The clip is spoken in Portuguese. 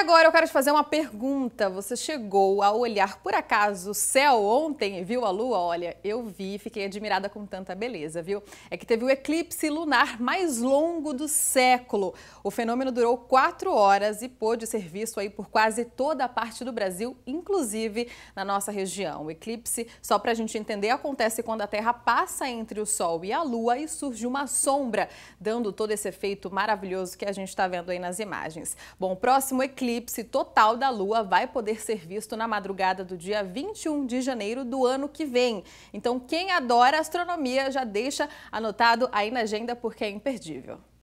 agora eu quero te fazer uma pergunta. Você chegou a olhar por acaso o céu ontem e viu a lua? Olha, eu vi, fiquei admirada com tanta beleza, viu? É que teve o eclipse lunar mais longo do século. O fenômeno durou quatro horas e pôde ser visto aí por quase toda a parte do Brasil, inclusive na nossa região. O eclipse, só para a gente entender, acontece quando a Terra passa entre o Sol e a Lua e surge uma sombra, dando todo esse efeito maravilhoso que a gente está vendo aí nas imagens. Bom, o próximo eclipse eclipse total da Lua vai poder ser visto na madrugada do dia 21 de janeiro do ano que vem. Então, quem adora astronomia já deixa anotado aí na agenda porque é imperdível.